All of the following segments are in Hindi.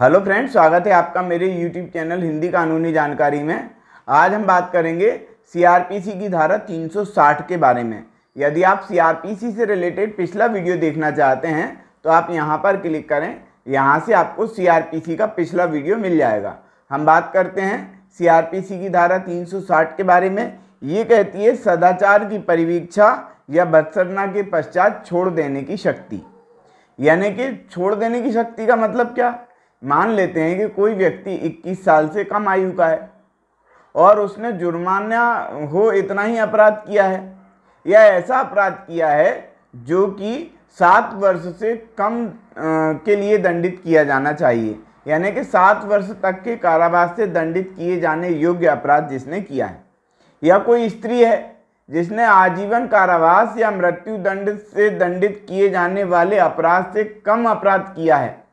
हेलो फ्रेंड्स स्वागत है आपका मेरे यूट्यूब चैनल हिंदी कानूनी जानकारी में आज हम बात करेंगे सीआरपीसी की धारा 360 के बारे में यदि आप सीआरपीसी से रिलेटेड पिछला वीडियो देखना चाहते हैं तो आप यहाँ पर क्लिक करें यहाँ से आपको सीआरपीसी का पिछला वीडियो मिल जाएगा हम बात करते हैं सी की धारा तीन के बारे में ये कहती है सदाचार की परिवीक्षा या बत्सरना के पश्चात छोड़ देने की शक्ति यानी कि छोड़ देने की शक्ति का मतलब क्या मान लेते हैं कि कोई व्यक्ति 21 साल से कम आयु का है और उसने जुर्माना हो इतना ही अपराध किया है या ऐसा अपराध किया है जो कि सात वर्ष से कम के लिए दंडित किया जाना चाहिए यानी कि सात वर्ष तक के कारावास से दंडित किए जाने योग्य अपराध जिसने किया है या कोई स्त्री है जिसने आजीवन कारावास या मृत्यु दंड से दंडित किए जाने वाले अपराध से कम अपराध किया है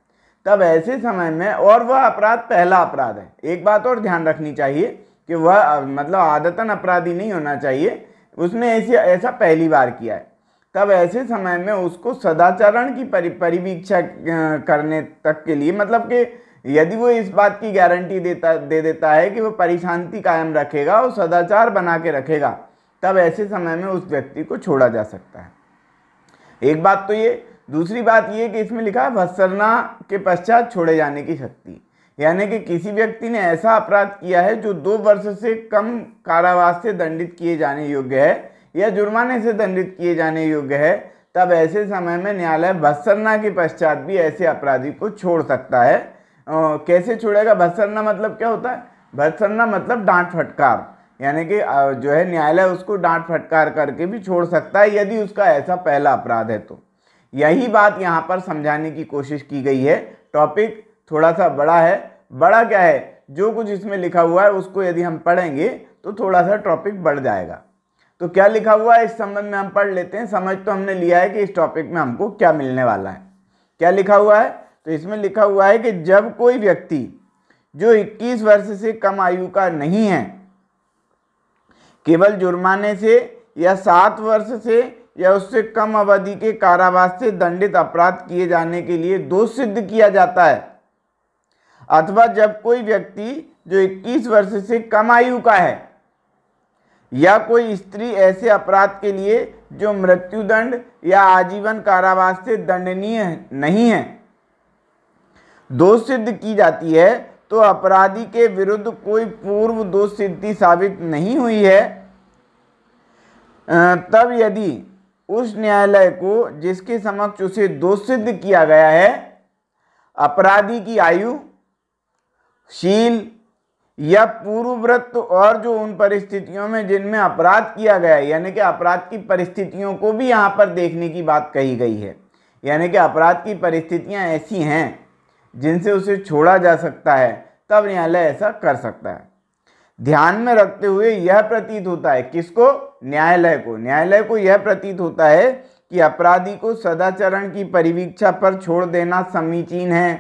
तब ऐसे समय में और वह अपराध पहला अपराध है एक बात और ध्यान रखनी चाहिए कि वह मतलब आदतन अपराधी नहीं होना चाहिए उसने ऐसे ऐसा पहली बार किया है तब ऐसे समय में उसको सदाचरण की परि परिवीक्षा करने तक के लिए मतलब कि यदि वो इस बात की गारंटी देता दे देता है कि वो परिशांति कायम रखेगा और सदाचार बना के रखेगा तब ऐसे समय में उस व्यक्ति को छोड़ा जा सकता है एक बात तो ये दूसरी बात यह कि इसमें लिखा है भत्सरना के पश्चात छोड़े जाने की शक्ति यानी कि किसी व्यक्ति ने ऐसा अपराध किया है जो दो वर्ष से कम कारावास से दंडित किए जाने योग्य है या जुर्माने से दंडित किए जाने योग्य है तब ऐसे समय में न्यायालय भत्सरना के पश्चात भी ऐसे अपराधी को छोड़ सकता है आ, कैसे छोड़ेगा भत्सरना मतलब क्या होता है भत्सरना मतलब डांट फटकार यानी कि जो है न्यायालय उसको डांट फटकार करके भी छोड़ सकता है यदि उसका ऐसा पहला अपराध है तो यही बात यहाँ पर समझाने की कोशिश की गई है टॉपिक थोड़ा सा बड़ा है बड़ा क्या है जो कुछ इसमें लिखा हुआ है उसको यदि हम पढ़ेंगे तो थोड़ा सा टॉपिक बढ़ जाएगा तो क्या लिखा हुआ है इस संबंध में हम पढ़ लेते हैं समझ तो हमने लिया है कि इस टॉपिक में हमको क्या मिलने वाला है क्या लिखा हुआ है तो इसमें लिखा हुआ है कि जब कोई व्यक्ति जो 21 वर्ष से कम आयु का नहीं है केवल जुर्माने से या सात वर्ष से या उससे कम अवधि के कारावास से दंडित अपराध किए जाने के लिए दोष सिद्ध किया जाता है अथवा जब कोई व्यक्ति जो 21 वर्ष से कम आयु का है या कोई स्त्री ऐसे अपराध के लिए जो मृत्युदंड या आजीवन कारावास से दंडनीय नहीं है दोष सिद्ध की जाती है तो अपराधी के विरुद्ध कोई पूर्व दोष सिद्धि साबित नहीं हुई है तब यदि उस न्यायालय को जिसके समक्ष उसे सिद्ध किया गया है अपराधी की आयु शील या पूर्वव्रत और जो उन परिस्थितियों में जिनमें अपराध किया गया है यानी कि अपराध की परिस्थितियों को भी यहाँ पर देखने की बात कही गई है यानी कि अपराध की परिस्थितियाँ ऐसी हैं जिनसे उसे छोड़ा जा सकता है तब न्यायालय ऐसा कर सकता है ध्यान में रखते हुए यह प्रतीत होता है किसको न्यायालय को न्यायालय को यह प्रतीत होता है कि अपराधी को सदाचरण की परिवीक्षा पर छोड़ देना समीचीन है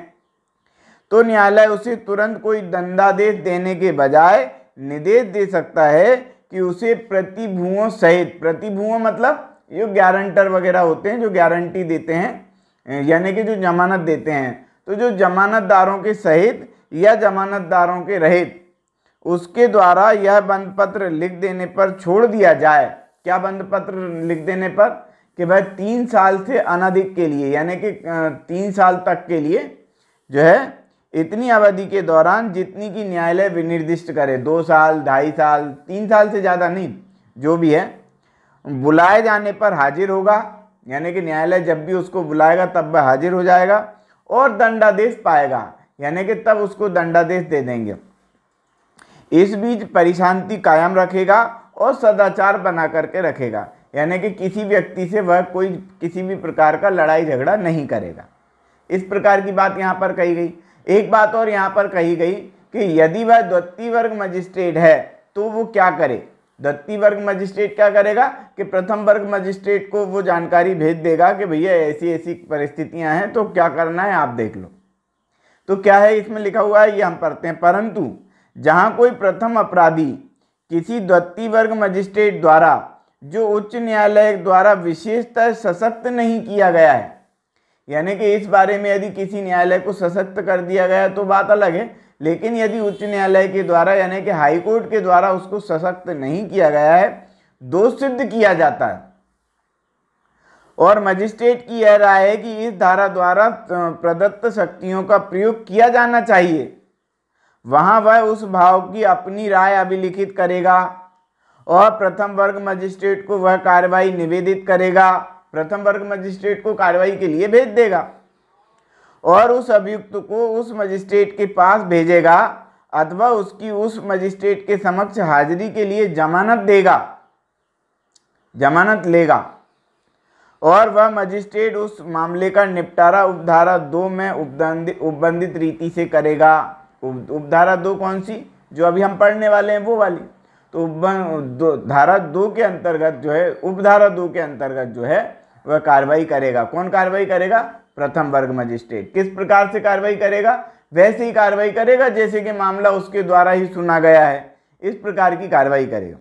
तो न्यायालय उसे तुरंत कोई दंडादेश देने के बजाय निर्देश दे सकता है कि उसे प्रतिभुओं सहित प्रतिभुओं मतलब जो गारंटर वगैरह होते हैं जो गारंटी देते हैं यानी कि जो जमानत देते हैं तो जो जमानतदारों के सहित या जमानतदारों के रहित उसके द्वारा यह बंद पत्र लिख देने पर छोड़ दिया जाए क्या बंद पत्र लिख देने पर कि भाई तीन साल से अनधिक के लिए यानी कि तीन साल तक के लिए जो है इतनी अवधि के दौरान जितनी की न्यायालय विनिर्दिष्ट करे दो साल ढाई साल तीन साल से ज़्यादा नहीं जो भी है बुलाए जाने पर हाजिर होगा यानी कि न्यायालय जब भी उसको बुलाएगा तब वह हाजिर हो जाएगा और दंडादेश पाएगा यानी कि तब उसको दंडादेश दे देंगे इस बीच परिशांति कायम रखेगा और सदाचार बना करके रखेगा यानी कि किसी व्यक्ति से वह कोई किसी भी प्रकार का लड़ाई झगड़ा नहीं करेगा इस प्रकार की बात यहाँ पर कही गई एक बात और यहाँ पर कही गई कि यदि वह द्वितीय वर्ग मजिस्ट्रेट है तो वो क्या करे द्वितीय वर्ग मजिस्ट्रेट क्या करेगा कि प्रथम वर्ग मजिस्ट्रेट को वो जानकारी भेज देगा कि भैया ऐसी ऐसी परिस्थितियाँ हैं तो क्या करना है आप देख लो तो क्या है इसमें लिखा हुआ है ये हम पढ़ते हैं परंतु जहां कोई प्रथम अपराधी किसी द्वितीय वर्ग मजिस्ट्रेट द्वारा जो उच्च न्यायालय द्वारा विशेषतः सशक्त नहीं किया गया है यानी कि इस बारे में यदि किसी न्यायालय को सशक्त कर दिया गया तो बात अलग है लेकिन यदि उच्च न्यायालय के द्वारा यानी कि हाईकोर्ट के द्वारा उसको सशक्त नहीं किया गया है दोष सिद्ध किया जाता है और मजिस्ट्रेट की यह राय है कि इस धारा द्वारा प्रदत्त शक्तियों का प्रयोग किया जाना चाहिए वहां वह उस भाव की अपनी राय अभिलिखित करेगा और प्रथम वर्ग मजिस्ट्रेट को वह कार्रवाई निवेदित करेगा प्रथम वर्ग मजिस्ट्रेट को कार्रवाई के लिए भेज देगा और उस अभियुक्त को उस मजिस्ट्रेट के पास भेजेगा अथवा उसकी उस मजिस्ट्रेट के समक्ष हाजिरी के लिए जमानत देगा जमानत लेगा और वह मजिस्ट्रेट उस मामले का निपटारा उपधारा दो में उपबंधित रीति से करेगा उपधारा दो कौन सी जो अभी हम पढ़ने वाले हैं वो वाली तो दो धारा दो के अंतर्गत जो है उपधारा दो के अंतर्गत जो है वह कार्रवाई करेगा कौन कार्रवाई करेगा प्रथम वर्ग मजिस्ट्रेट किस प्रकार से कार्रवाई करेगा वैसे ही कार्रवाई करेगा जैसे कि मामला उसके द्वारा ही सुना गया है इस प्रकार की कार्रवाई करेगा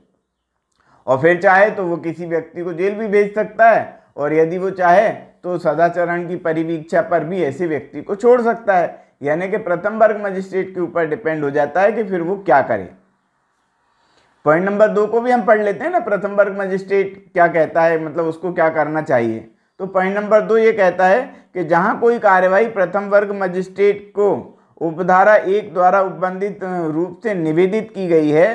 और फिर चाहे तो वो किसी व्यक्ति को जेल भी भेज सकता है और यदि वो चाहे तो सदाचरण की परिवीक्षा पर भी ऐसे व्यक्ति को छोड़ सकता है यानी कि प्रथम वर्ग मजिस्ट्रेट के ऊपर डिपेंड हो जाता है कि फिर वो क्या करे पॉइंट नंबर दो को भी हम पढ़ लेते हैं ना प्रथम वर्ग मजिस्ट्रेट क्या कहता है मतलब उसको क्या करना चाहिए तो पॉइंट नंबर दो ये कहता है कि जहां कोई कार्यवाही प्रथम वर्ग मजिस्ट्रेट को उपधारा एक द्वारा उपबंधित रूप से निवेदित की गई है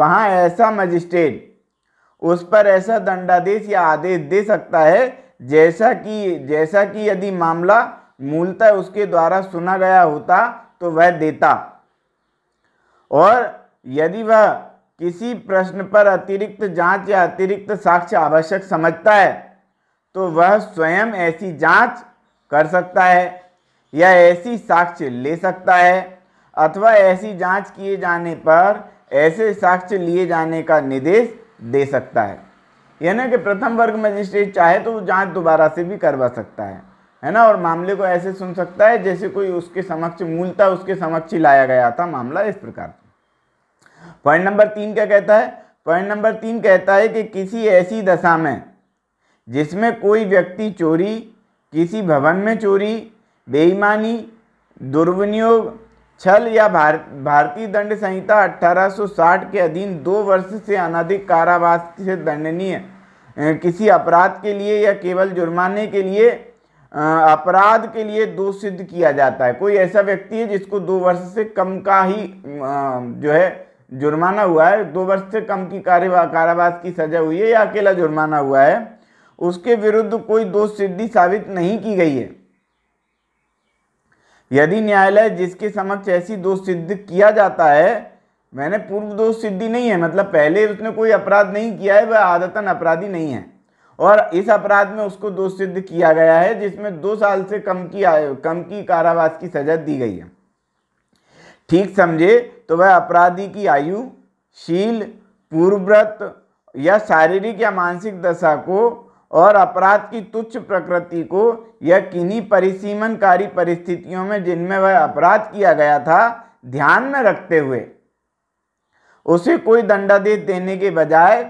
वहां ऐसा मजिस्ट्रेट उस पर ऐसा दंडादेश या आदेश दे सकता है जैसा कि जैसा कि यदि मामला मूलतः उसके द्वारा सुना गया होता तो वह देता और यदि वह किसी प्रश्न पर अतिरिक्त जांच या अतिरिक्त साक्ष्य आवश्यक समझता है तो वह स्वयं ऐसी जांच कर सकता है या ऐसी साक्ष्य ले सकता है अथवा ऐसी जांच किए जाने पर ऐसे साक्ष्य लिए जाने का निर्देश दे सकता है यानी कि प्रथम वर्ग मजिस्ट्रेट चाहे तो वो जांच दोबारा से भी करवा सकता है है ना और मामले को ऐसे सुन सकता है जैसे कोई उसके समक्ष मूलता उसके समक्ष ही लाया गया था मामला इस प्रकार पॉइंट नंबर तीन क्या कहता है पॉइंट नंबर तीन कहता है कि किसी ऐसी दशा में जिसमें कोई व्यक्ति चोरी किसी भवन में चोरी बेईमानी दुर्विनियोग छल या भार, भारतीय दंड संहिता 1860 के अधीन दो वर्ष से अनाधिक कारावास से दंडनीय किसी अपराध के लिए या केवल जुर्माने के लिए अपराध के लिए दोष सिद्ध किया जाता है कोई ऐसा व्यक्ति है जिसको दो वर्ष से कम का ही जो है जुर्माना हुआ है दो वर्ष से कम की कारावास की सजा हुई है या अकेला जुर्माना हुआ है उसके विरुद्ध कोई दोष सिद्धि साबित नहीं की गई है यदि न्यायालय जिसके समक्ष ऐसी दोष सिद्ध किया जाता है मैंने पूर्व दोष सिद्धि नहीं है मतलब पहले उसने कोई अपराध नहीं किया है वह आदतन अपराधी नहीं है और इस अपराध में उसको दोष सिद्ध किया गया है जिसमें दो साल से कम की आयु कम की कारावास की सजा दी गई है ठीक समझे तो वह अपराधी की आयु शील पूर्वव्रत या शारीरिक या मानसिक दशा को और अपराध की तुच्छ प्रकृति को या किन्हीं परिसीमनकारी परिस्थितियों में जिनमें वह अपराध किया गया था ध्यान में रखते हुए उसे कोई दंडादेश देने के बजाय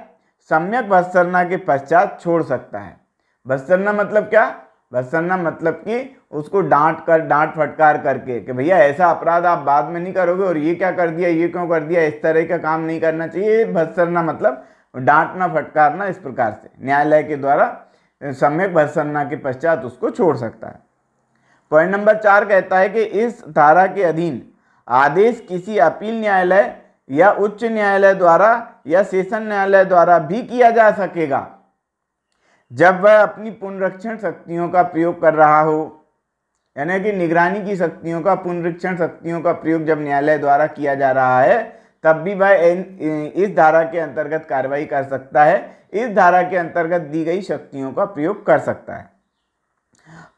सम्यक भत्सरना के पश्चात छोड़ सकता है भत्सरना मतलब क्या भत्सरना मतलब कि उसको डांट कर डांट फटकार करके कि भैया ऐसा अपराध आप बाद में नहीं करोगे और ये क्या कर दिया ये क्यों कर दिया इस तरह का काम नहीं करना चाहिए भत्सरना मतलब डांटना फटकारना इस प्रकार से न्यायालय के द्वारा सम्यक भत्सरना के पश्चात उसको छोड़ सकता है पॉइंट नंबर चार कहता है कि इस धारा के अधीन आदेश किसी अपील न्यायालय या उच्च न्यायालय द्वारा या सेशन न्यायालय द्वारा भी किया जा सकेगा जब वह अपनी पुनरक्षण शक्तियों का प्रयोग कर रहा हो यानी कि निगरानी की शक्तियों का पुनरीक्षण शक्तियों का प्रयोग जब न्यायालय द्वारा किया जा रहा है तब भी वह इस धारा के अंतर्गत कार्रवाई कर सकता है इस धारा के अंतर्गत दी गई शक्तियों का प्रयोग कर सकता है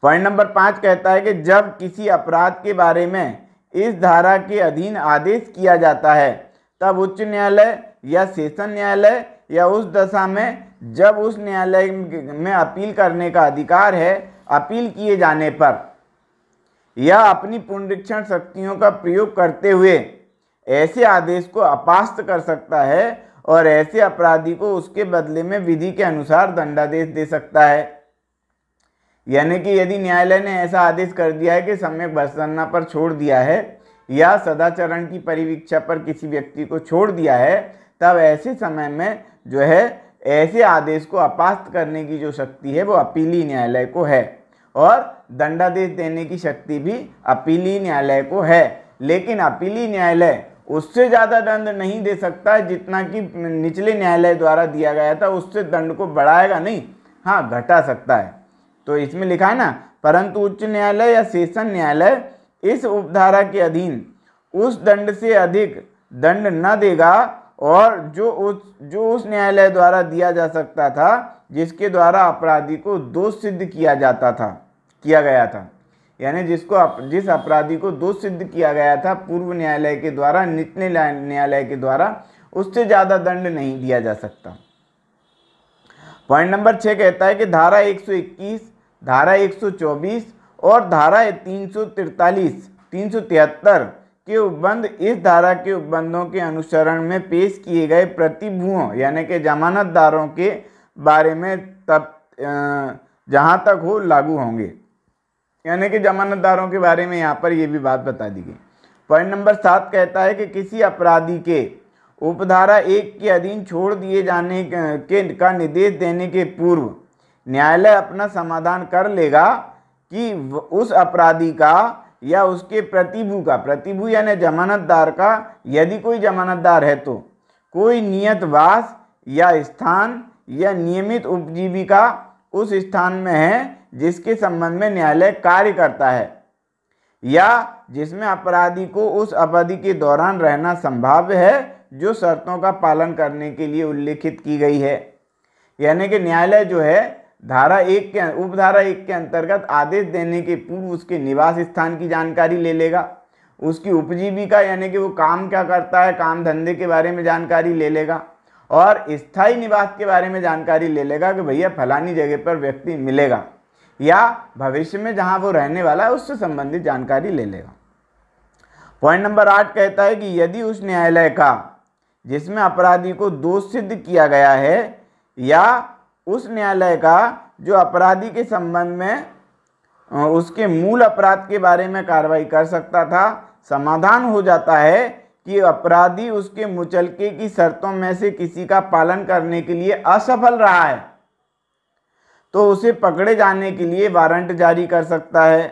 पॉइंट नंबर पाँच कहता है कि जब किसी अपराध के बारे में इस धारा के अधीन आदेश किया जाता है तब उच्च न्यायालय या सेशन न्यायालय या उस दशा में जब उस न्यायालय में अपील करने का अधिकार है अपील किए जाने पर या अपनी पुनरीक्षण शक्तियों का प्रयोग करते हुए ऐसे आदेश को अपास्त कर सकता है और ऐसे अपराधी को उसके बदले में विधि के अनुसार दंडादेश दे सकता है यानी कि यदि न्यायालय ने ऐसा आदेश कर दिया है कि सम्यक बसन्ना पर छोड़ दिया है या सदाचरण की परिवीक्षा पर किसी व्यक्ति को छोड़ दिया है तब ऐसे समय में जो है ऐसे आदेश को अपास्त करने की जो शक्ति है वो अपीली न्यायालय को है और दंडादेश देने की शक्ति भी अपीली न्यायालय को है लेकिन अपीली न्यायालय उससे ज़्यादा दंड नहीं दे सकता जितना कि निचले न्यायालय द्वारा दिया गया था उससे दंड को बढ़ाएगा नहीं हाँ घटा सकता है तो इसमें लिखा है ना परंतु उच्च न्यायालय या सेशन न्यायालय इस उपधारा के अधीन उस दंड से अधिक दंड न देगा और जो उस जो उस न्यायालय द्वारा दिया जा सकता था जिसके द्वारा अपराधी को दोष सिद्ध किया जाता था किया गया था यानी जिसको अप, जिस अपराधी को दोष सिद्ध किया गया था पूर्व न्यायालय के द्वारा निचले न्यायालय के द्वारा उससे ज़्यादा दंड नहीं दिया जा सकता पॉइंट नंबर छः कहता है कि धारा 121, धारा 124 और धाराएं तीन सौ तिरतालीस तीन सौ तिहत्तर के उपबंध इस धारा के उपबंधों के अनुसरण में पेश किए गए प्रतिभुओं यानी कि जमानतदारों के बारे में तब जहाँ तक हो लागू होंगे यानी कि जमानतदारों के बारे में यहाँ पर ये भी बात बता दी गई पॉइंट नंबर सात कहता है कि किसी अपराधी के उपधारा एक के अधीन छोड़ दिए जाने के का निर्देश देने के पूर्व न्यायालय अपना समाधान कर लेगा कि उस अपराधी का या उसके प्रतिभू का प्रतिभु यानी जमानतदार का यदि कोई जमानतदार है तो कोई नियत वास या स्थान या नियमित उपजीविका उस स्थान में है जिसके संबंध में न्यायालय कार्य करता है या जिसमें अपराधी को उस अवधि के दौरान रहना संभव है जो शर्तों का पालन करने के लिए उल्लेखित की गई है यानी कि न्यायालय जो है धारा एक के अं, उपधारा एक के अंतर्गत आदेश देने के पूर्व उसके निवास स्थान की जानकारी ले लेगा उसकी उपजीविका यानी कि वो काम क्या करता है काम धंधे के बारे में जानकारी ले लेगा और स्थायी निवास के बारे में जानकारी ले लेगा कि भैया फलानी जगह पर व्यक्ति मिलेगा या भविष्य में जहाँ वो रहने वाला है उससे संबंधित जानकारी ले लेगा पॉइंट नंबर आठ कहता है कि यदि उस न्यायालय का जिसमें अपराधी को दोष सिद्ध किया गया है या उस न्यायालय का जो अपराधी के संबंध में उसके मूल अपराध के बारे में कार्रवाई कर सकता था समाधान हो जाता है कि अपराधी उसके मुचलके की शर्तों में से किसी का पालन करने के लिए असफल रहा है तो उसे पकड़े जाने के लिए वारंट जारी कर सकता है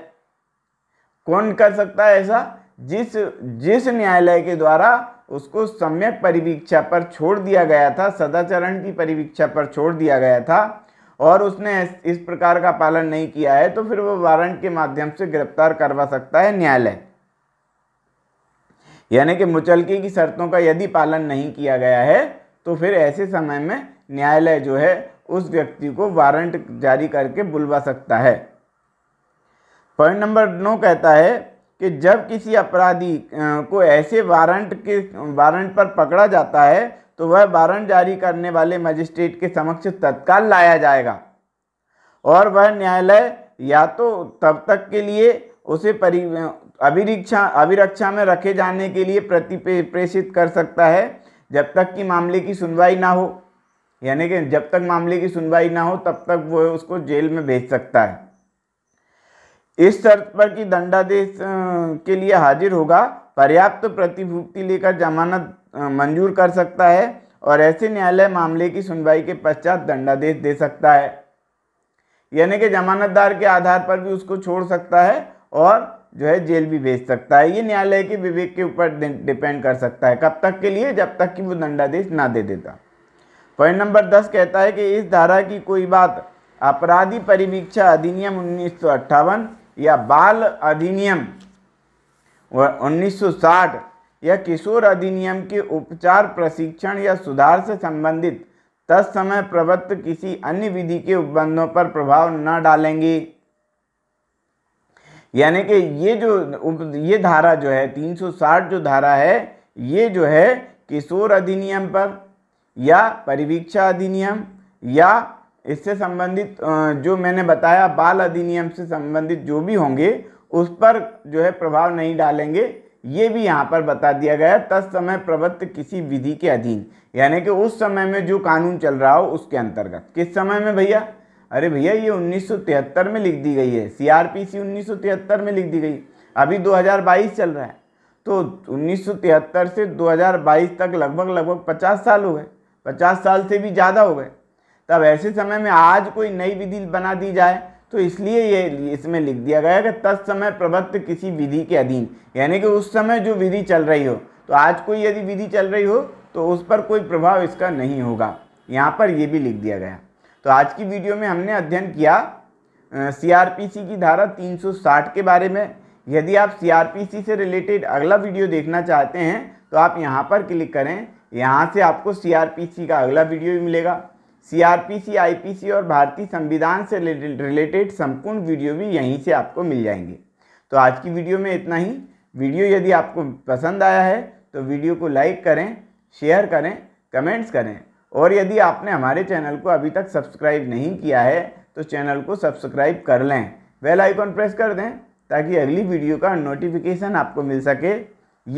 कौन कर सकता है ऐसा जिस जिस न्यायालय के द्वारा उसको सम्यक परिवीक्षा पर छोड़ दिया गया था सदाचरण की परिवीक्षा पर छोड़ दिया गया था और उसने इस प्रकार का पालन नहीं किया है तो फिर वह वारंट के माध्यम से गिरफ्तार करवा सकता है न्यायालय यानी कि मुचलके की शर्तों का यदि पालन नहीं किया गया है तो फिर ऐसे समय में न्यायालय जो है उस व्यक्ति को वारंट जारी करके बुलवा सकता है पॉइंट नंबर नौ कहता है कि जब किसी अपराधी को ऐसे वारंट के वारंट पर पकड़ा जाता है तो वह वारंट जारी करने वाले मजिस्ट्रेट के समक्ष तत्काल लाया जाएगा और वह न्यायालय या तो तब तक के लिए उसे परि अभिरक्षा अभिरक्षा में रखे जाने के लिए प्रतिप्रेषित कर सकता है जब तक कि मामले की सुनवाई ना हो यानी कि जब तक मामले की सुनवाई ना हो तब तक वह उसको जेल में भेज सकता है इस शर्त पर कि दंडादेश के लिए हाजिर होगा पर्याप्त प्रतिभूति लेकर जमानत मंजूर कर सकता है और ऐसे न्यायालय मामले की सुनवाई के पश्चात दंडादेश दे सकता है यानी कि जमानतदार के आधार पर भी उसको छोड़ सकता है और जो है जेल भी भेज सकता है ये न्यायालय के विवेक के ऊपर डिपेंड कर सकता है कब तक के लिए जब तक कि वो दंडादेश ना दे देता पॉइंट नंबर दस कहता है कि इस धारा की कोई बात अपराधी परिवीक्षा अधिनियम उन्नीस या बाल अधिनियम उन्नीस या किशोर अधिनियम के उपचार प्रशिक्षण या सुधार से संबंधित तत्समय प्रवृत्त किसी अन्य विधि के उपबंधों पर प्रभाव न डालेंगे यानी कि ये जो ये धारा जो है 360 जो धारा है ये जो है किशोर अधिनियम पर या परिवीक्षा अधिनियम या इससे संबंधित जो मैंने बताया बाल अधिनियम से संबंधित जो भी होंगे उस पर जो है प्रभाव नहीं डालेंगे ये भी यहाँ पर बता दिया गया तत्समय प्रवृत्त किसी विधि के अधीन यानी कि उस समय में जो कानून चल रहा हो उसके अंतर्गत किस समय में भैया अरे भैया ये 1973 में लिख दी गई है सीआरपीसी 1973 में लिख दी गई अभी 2022 चल रहा है तो 1973 से 2022 तक लगभग लगभग 50 साल हो गए 50 साल से भी ज़्यादा हो गए तब ऐसे समय में आज कोई नई विधि बना दी जाए तो इसलिए ये इसमें लिख दिया गया कि तत्समय प्रवृत्त किसी विधि के अधीन यानी कि उस समय जो विधि चल रही हो तो आज कोई यदि विधि चल रही हो तो उस पर कोई प्रभाव इसका नहीं होगा यहाँ पर ये भी लिख दिया गया तो आज की वीडियो में हमने अध्ययन किया सीआरपीसी की धारा 360 के बारे में यदि आप सीआरपीसी से रिलेटेड अगला वीडियो देखना चाहते हैं तो आप यहाँ पर क्लिक करें यहाँ से आपको सीआरपीसी का अगला वीडियो भी मिलेगा सीआरपीसी, आईपीसी और भारतीय संविधान से रिलेटेड संपूर्ण वीडियो भी यहीं से आपको मिल जाएंगे तो आज की वीडियो में इतना ही वीडियो यदि आपको पसंद आया है तो वीडियो को लाइक करें शेयर करें कमेंट्स करें और यदि आपने हमारे चैनल को अभी तक सब्सक्राइब नहीं किया है तो चैनल को सब्सक्राइब कर लें बेल आइकॉन प्रेस कर दें ताकि अगली वीडियो का नोटिफिकेशन आपको मिल सके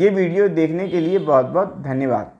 ये वीडियो देखने के लिए बहुत बहुत धन्यवाद